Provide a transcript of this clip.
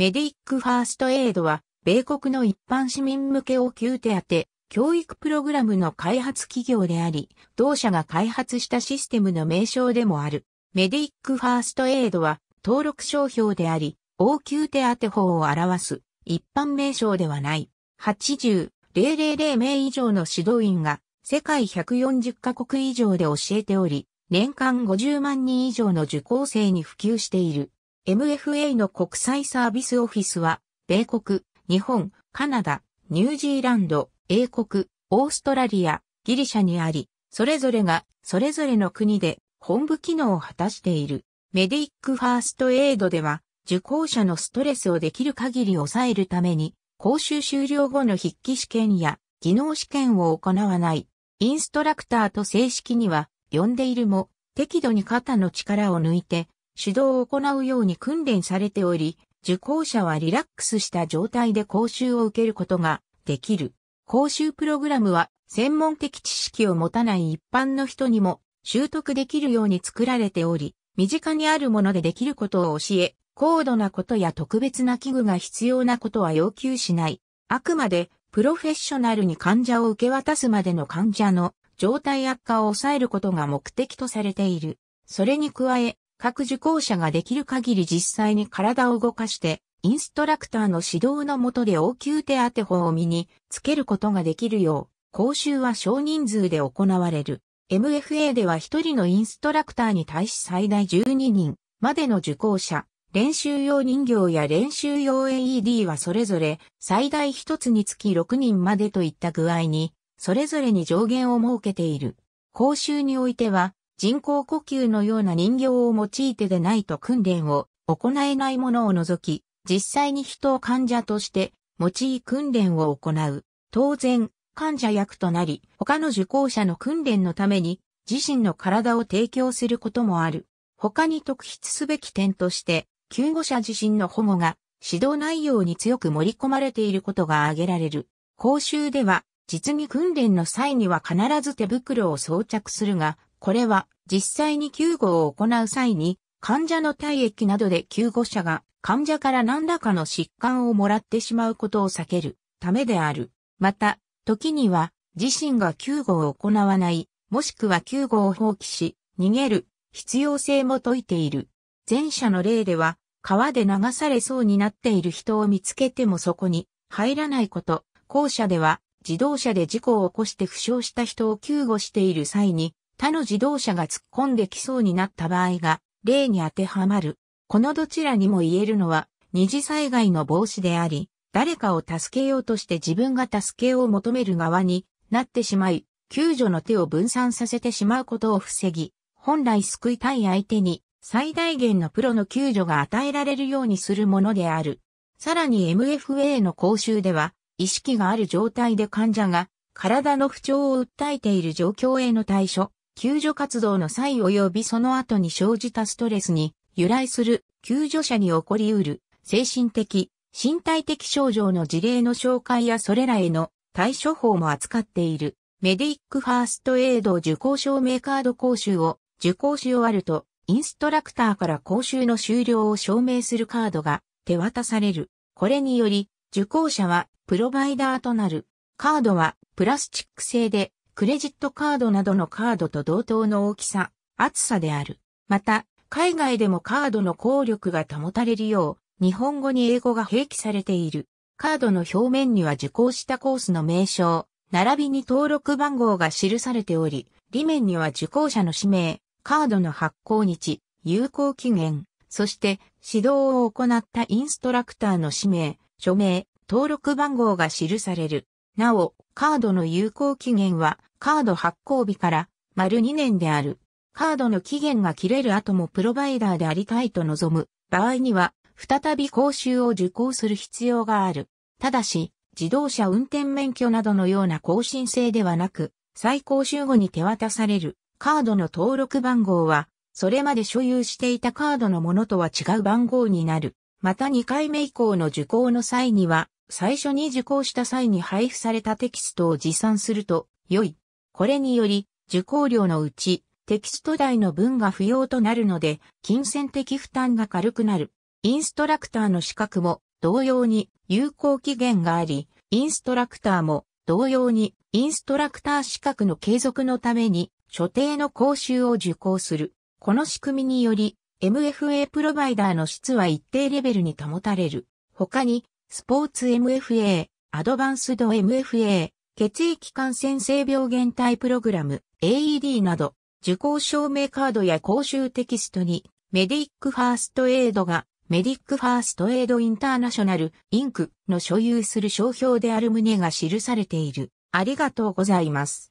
メディックファーストエイドは、米国の一般市民向け応急手当、教育プログラムの開発企業であり、同社が開発したシステムの名称でもある。メディックファーストエイドは、登録商標であり、応急手当法を表す、一般名称ではない。80、000名以上の指導員が、世界140カ国以上で教えており、年間50万人以上の受講生に普及している。MFA の国際サービスオフィスは、米国、日本、カナダ、ニュージーランド、英国、オーストラリア、ギリシャにあり、それぞれが、それぞれの国で、本部機能を果たしている。メディックファーストエイドでは、受講者のストレスをできる限り抑えるために、講習終了後の筆記試験や技能試験を行わない。インストラクターと正式には呼んでいるも、適度に肩の力を抜いて指導を行うように訓練されており、受講者はリラックスした状態で講習を受けることができる。講習プログラムは専門的知識を持たない一般の人にも習得できるように作られており、身近にあるものでできることを教え、高度なことや特別な器具が必要なことは要求しない。あくまでプロフェッショナルに患者を受け渡すまでの患者の状態悪化を抑えることが目的とされている。それに加え、各受講者ができる限り実際に体を動かして、インストラクターの指導の下で応急手当法を身につけることができるよう、講習は少人数で行われる。MFA では1人のインストラクターに対し最大12人までの受講者、練習用人形や練習用 AED はそれぞれ最大1つにつき6人までといった具合に、それぞれに上限を設けている。講習においては、人工呼吸のような人形を用いてでないと訓練を行えないものを除き、実際に人を患者として用い訓練を行う。当然、患者役となり、他の受講者の訓練のために自身の体を提供することもある。他に特筆すべき点として、救護者自身の保護が指導内容に強く盛り込まれていることが挙げられる。講習では、実技訓練の際には必ず手袋を装着するが、これは実際に救護を行う際に患者の体液などで救護者が患者から何らかの疾患をもらってしまうことを避けるためである。また、時には自身が救護を行わない、もしくは救護を放棄し、逃げる必要性も説いている。前者の例では、川で流されそうになっている人を見つけてもそこに入らないこと、後者では自動車で事故を起こして負傷した人を救護している際に他の自動車が突っ込んできそうになった場合が例に当てはまる。このどちらにも言えるのは二次災害の防止であり、誰かを助けようとして自分が助けを求める側になってしまい、救助の手を分散させてしまうことを防ぎ、本来救いたい相手に最大限のプロの救助が与えられるようにするものである。さらに MFA の講習では、意識がある状態で患者が体の不調を訴えている状況への対処救助活動の際及びその後に生じたストレスに由来する救助者に起こりうる精神的、身体的症状の事例の紹介やそれらへの対処法も扱っているメディックファーストエイド受講証明カード講習を受講し終わるとインストラクターから講習の終了を証明するカードが手渡される。これにより受講者はプロバイダーとなる。カードはプラスチック製でクレジットカードなどのカードと同等の大きさ、厚さである。また、海外でもカードの効力が保たれるよう、日本語に英語が併記されている。カードの表面には受講したコースの名称、並びに登録番号が記されており、裏面には受講者の氏名、カードの発行日、有効期限、そして指導を行ったインストラクターの氏名、署名、登録番号が記される。なお、カードの有効期限は、カード発行日から、丸2年である。カードの期限が切れる後もプロバイダーでありたいと望む場合には、再び講習を受講する必要がある。ただし、自動車運転免許などのような更新制ではなく、再講習後に手渡されるカードの登録番号は、それまで所有していたカードのものとは違う番号になる。また2回目以降の受講の際には、最初に受講した際に配布されたテキストを持参すると良い。これにより、受講料のうち、テキスト代の分が不要となるので、金銭的負担が軽くなる。インストラクターの資格も同様に有効期限があり、インストラクターも同様にインストラクター資格の継続のために所定の講習を受講する。この仕組みにより MFA プロバイダーの質は一定レベルに保たれる。他にスポーツ MFA、アドバンスド MFA、血液感染性病原体プログラム、AED など、受講証明カードや講習テキストに、メディックファーストエイドが、メディックファーストエイドインターナショナル、インクの所有する商標である旨が記されている。ありがとうございます。